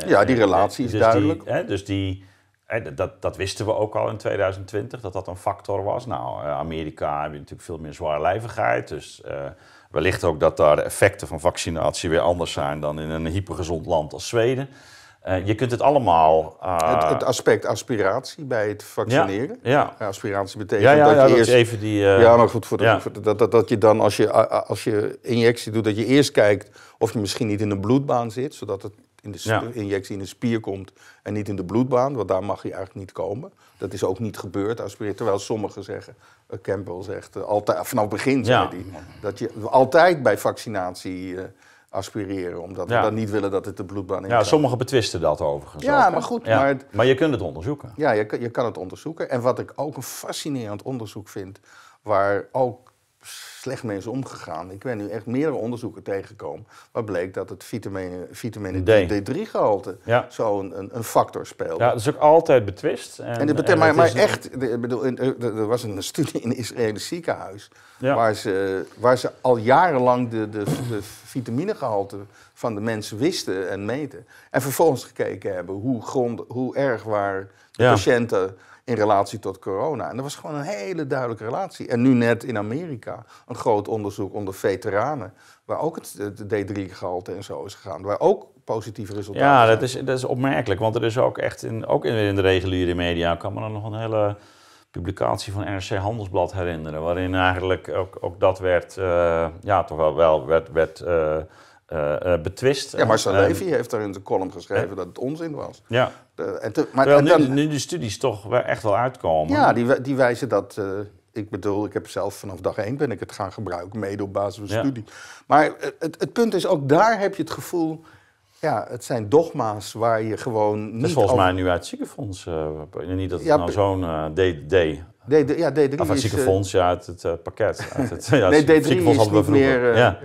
ja, die relatie is dus duidelijk. hè, dus die, hè, dat, dat wisten we ook al in 2020, dat dat een factor was. Nou, Amerika heb je natuurlijk veel meer zwaarlijvigheid. Dus wellicht ook dat daar de effecten van vaccinatie weer anders zijn dan in een hypergezond land als Zweden. Eh, je kunt het allemaal. Eh, het, aspect aspiratie bij het vaccineren. Ja. Aspiratie betekent ja, ja, dat je eerst. even die, eh, Ja, maar nou goed, voor, dat, dat, dat je dan als je, als je injectie doet, dat je eerst kijkt of je misschien niet in de bloedbaan zit, zodat het in de injectie in de spier komt en niet in de bloedbaan, want daar mag je eigenlijk niet komen. Dat is ook niet gebeurd, aspireren. Terwijl sommigen zeggen, Campbell zegt, altijd, vanaf het begin zei hij. dat je altijd bij vaccinatie aspireren. Omdat we dan niet willen dat het de bloedbaan in Ja, sommigen betwisten dat overigens. Ja, maar goed. Maar, maar, je kunt het onderzoeken. Ja, je, je kan het onderzoeken. En wat ik ook een fascinerend onderzoek vind, waar ook slecht mee is omgegaan. Ik ben nu echt meerdere onderzoeken tegengekomen. Waar bleek dat het vitamine, vitamine D. 3 gehalte ja. zo een, een, factor speelt. Ja, dat is ook altijd betwist. En, en, betekent, maar, echt, bedoel, er was een studie in een Israëlisch ziekenhuis. Waar, ze, waar ze al jarenlang de, de, de vitaminegehalte van de mensen wisten en meten. En vervolgens gekeken hebben hoe, grond, hoe erg waar de patiënten in relatie tot corona. En dat was gewoon een hele duidelijke relatie. En nu net in Amerika een groot onderzoek onder veteranen, waar ook het D3-gehalte en zo is gegaan, waar ook positieve resultaten Ja, dat zijn. is, dat is opmerkelijk, want er is ook echt, in, ook in de reguliere media, kan me dan nog een hele publicatie van NRC Handelsblad herinneren, waarin eigenlijk ook, ook dat werd, eh, ja, toch wel, wel werd, werd eh, uh, betwist. Ja, maar Levy ehm, heeft daar in de column geschreven dat het onzin was. Ja. en maar, Terwijl en nu, de studies toch echt wel uitkomen. Ja, die, die wijzen dat eh, ik bedoel, ik heb zelf vanaf dag één ben ik het gaan gebruiken, mede op basis van studie. Maar het, het, punt is, ook daar heb je het gevoel, ja, het zijn dogma's waar je gewoon niet... volgens mij nu uit het ziekenfonds, uh, niet dat het nou zo'n uh, DD... D, ja, D3 of het ziekenfonds, ja, uit het pakket. ja, nee, D3 is niet meer... ja.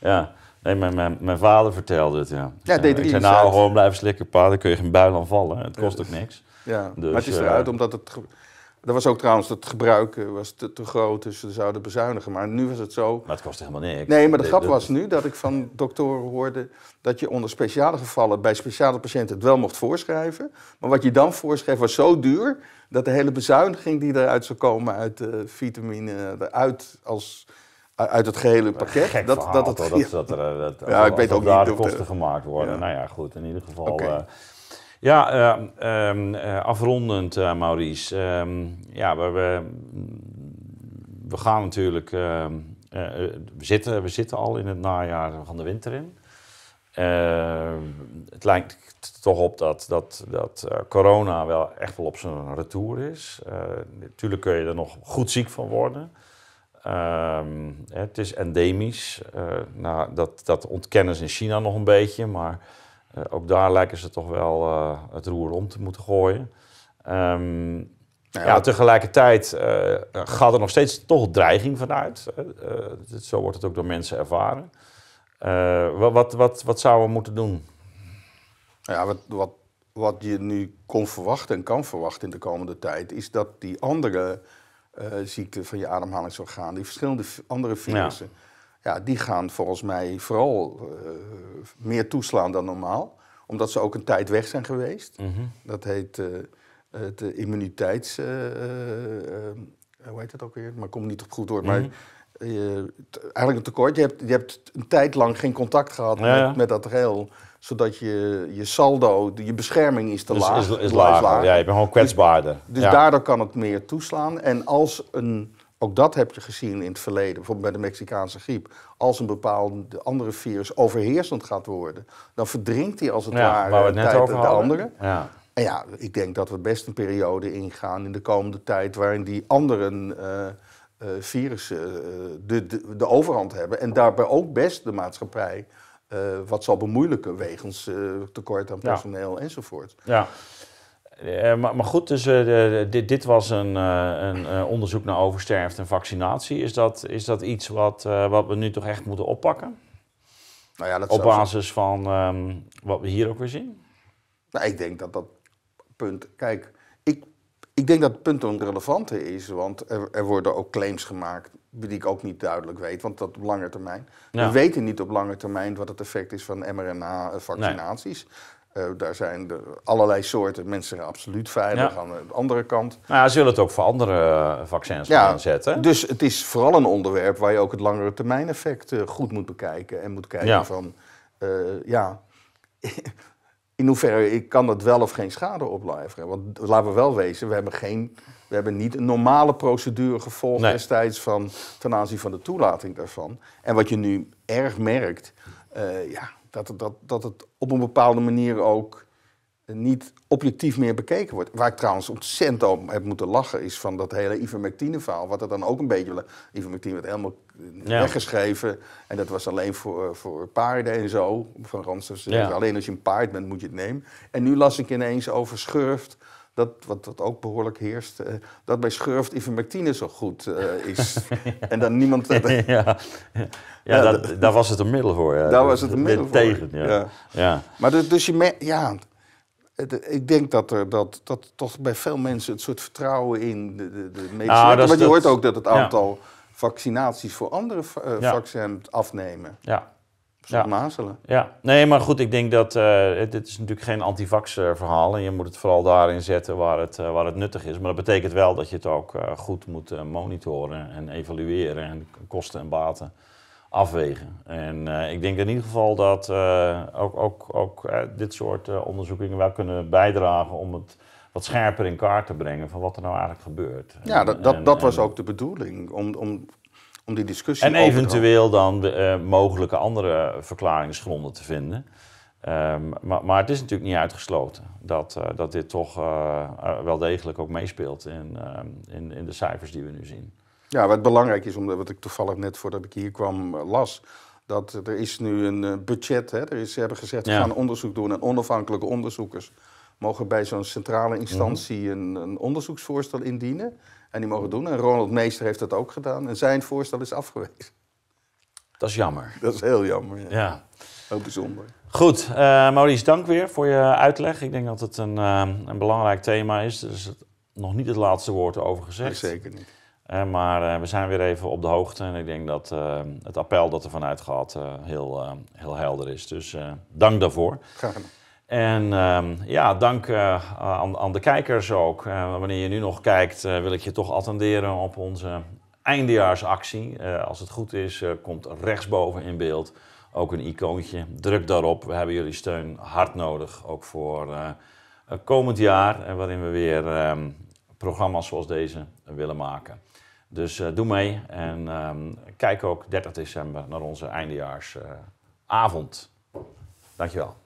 ja. Nee, mijn, mijn, mijn vader vertelde het, ja. Ja, D3 Ik zei, nou, gewoon blijven slikken, pa, dan kun je geen buil aan vallen. Het kost ook niks. Ja, maar het dus, is eruit, eh, omdat het... Dat was ook trouwens, het gebruik eh, was te, groot, dus ze zouden bezuinigen. Maar nu was het zo... Maar het kost helemaal niks. Nee, maar de grap was nu dat ik van doktoren hoorde... dat je onder speciale gevallen bij speciale patiënten het wel mocht voorschrijven. Maar wat je dan voorschreef was zo duur... dat de hele bezuiniging die eruit zou komen uit de eh, vitamine... eruit als uit het gehele pakket. Gek dat, dat, dat, dat, dat, eh, dat, ja, ik weet ook daar niet kosten gemaakt worden. Nou ja, goed, in ieder geval. Eh, ja, ehm, ehm, eh, afrondend, Maurice. Ehm, ja, we, we, we, gaan natuurlijk. we, zitten, we zitten al in het najaar van de winter in. het lijkt toch op dat, dat, dat corona wel echt wel op zijn retour is. natuurlijk kun je er nog goed ziek van worden. Ehm, het is endemisch. Eh, nou, dat, dat ontkennen ze in China nog een beetje, maar eh, ook daar lijken ze toch wel eh, het roer om te moeten gooien. Ehm, nou ja, ja, tegelijkertijd gaat er nog steeds toch dreiging vanuit. zo wordt het ook door mensen ervaren. wat, wat, wat, zouden we moeten doen? Ja, wat, wat, wat je nu kon verwachten en kan verwachten in de komende tijd, is dat die andere eh, ziekte van je ademhalingsorgaan, die verschillende andere virussen, ja. die gaan volgens mij vooral eh, meer toeslaan dan normaal. Omdat ze ook een tijd weg zijn geweest. Mhm. Dat heet eh, het immuniteits. hoe heet dat ook weer? Maar ik kom niet op goed door. Maar mhm. je, eigenlijk een tekort. Je hebt, je hebt een tijd lang geen contact gehad Met, met, dat geheel zodat je, je saldo, je bescherming is te laag. Is, Ja, je bent gewoon dus- kwetsbaarder. Dus, daardoor kan het meer toeslaan. En als een, ook dat heb je gezien in het verleden, bijvoorbeeld bij de Mexicaanse griep. Als een bepaald andere virus overheersend gaat worden, dan verdrinkt hij als het ja, ware waar we het net over de andere. Ja. En ja, ik denk dat we best een periode ingaan in de komende tijd waarin die anderen. Eh, eh, virussen eh, de, de, overhand hebben. En daarbij ook best de maatschappij eh, wat zal bemoeilijken wegens eh, tekort aan personeel enzovoort. Ja. Eh, maar, maar, goed, dus, dit, dit, was een, een onderzoek naar oversterfte en vaccinatie. Is dat, is dat iets wat, wat we nu toch echt moeten oppakken? Nou ja, dat Op basis van ehm, wat we hier ook weer zien? Nou, ik denk dat dat punt. Kijk, ik, ik denk dat het punt ook relevanter is, want er, er worden ook claims gemaakt die ik ook niet duidelijk weet, want dat op lange termijn. We weten niet op lange termijn wat het effect is van mRNA-vaccinaties. Eh, eh, daar zijn allerlei soorten mensen absoluut veilig aan de andere kant. Nou, ja, zullen het ook voor andere eh, vaccins ja, aanzetten? Dus het is vooral een onderwerp waar je ook het langere termijn effect goed moet bekijken. En moet kijken van, ja, in hoeverre ik kan dat wel of geen schade opleveren. Want laten we wel wezen, we hebben geen we hebben niet een normale procedure gevolgd destijds van, ten aanzien van de toelating daarvan. En wat je nu erg merkt, eh, ja, dat, dat, dat het op een bepaalde manier ook niet objectief meer bekeken wordt. Waar ik trouwens ontzettend om heb moeten lachen... is van dat hele ivermectine-verhaal. Wat er dan ook een beetje... Ivermectine werd helemaal eh, weggeschreven. En dat was alleen voor, eh, voor paarden en zo. Van Ransers. Ja. Alleen als je een paard bent, moet je het nemen. En nu las ik ineens over schurft dat, wat, wat ook behoorlijk heerst, eh, dat bij schurft ivermectine zo goed eh, is. En dan niemand... ja, ja dat, daar was het een middel voor. Ja. Daar was het een middel voor. Tegen, ja. ja. Maar dus, dus je ja, ik denk dat er dat, dat toch bij veel mensen het soort vertrouwen in de, de, de medische... Nou, Want je hoort ook dat het aantal vaccinaties voor andere eh, vaccins afnemen. Ja ja. mazelen. Ja, nee, maar goed, ik denk dat dit eh, is natuurlijk geen antivax eh, verhaal. En je moet het vooral daarin zetten waar het, eh, waar het nuttig is. Maar dat betekent wel dat je het ook goed moet monitoren en evalueren en kosten en baten afwegen. En ik denk in ieder geval dat ook, ook, ook dit soort onderzoekingen wel kunnen bijdragen om het wat scherper in kaart te brengen van wat er nou eigenlijk gebeurt. Ja, dat, dat, dat was ook de bedoeling. Om, om om die discussie En eventueel dan eh, mogelijke andere verklaringsgronden te vinden. Ehm, maar, maar, het is natuurlijk niet uitgesloten dat, eh, dat dit toch eh, wel degelijk ook meespeelt in, ehm, in, in de cijfers die we nu zien. Ja, wat belangrijk is, omdat wat ik toevallig net voordat ik hier kwam las, dat er is nu een budget. Hè, er is, ze hebben gezegd, we gaan onderzoek doen en onafhankelijke onderzoekers mogen bij zo'n centrale mhm. instantie een, een onderzoeksvoorstel indienen en die mogen doen. En Ronald Meester heeft dat ook gedaan. En zijn voorstel is afgewezen. Dat is jammer. Dat is heel jammer. Ja. ja. Ook bijzonder. Goed, uh, Maurice, dank weer voor je uitleg. Ik denk dat het een, eh, een belangrijk thema is. Er is nog niet het laatste woord over gezegd. zeker niet. Eh, maar we zijn weer even op de hoogte. En ik denk dat het appel dat er vanuit gaat heel, heel helder is. Dus dank daarvoor. Graag gedaan. En ehm, ja, dank eh, aan, aan, de kijkers ook. Eh, wanneer je nu nog kijkt, eh, wil ik je toch attenderen op onze eindejaarsactie. als het goed is, komt rechtsboven in beeld ook een icoontje. Druk daarop. We hebben jullie steun hard nodig, ook voor komend jaar, waarin we weer ehm, programma's zoals deze willen maken. Dus doe mee en ehm, kijk ook 30 december naar onze eindejaarsavond. Dankjewel.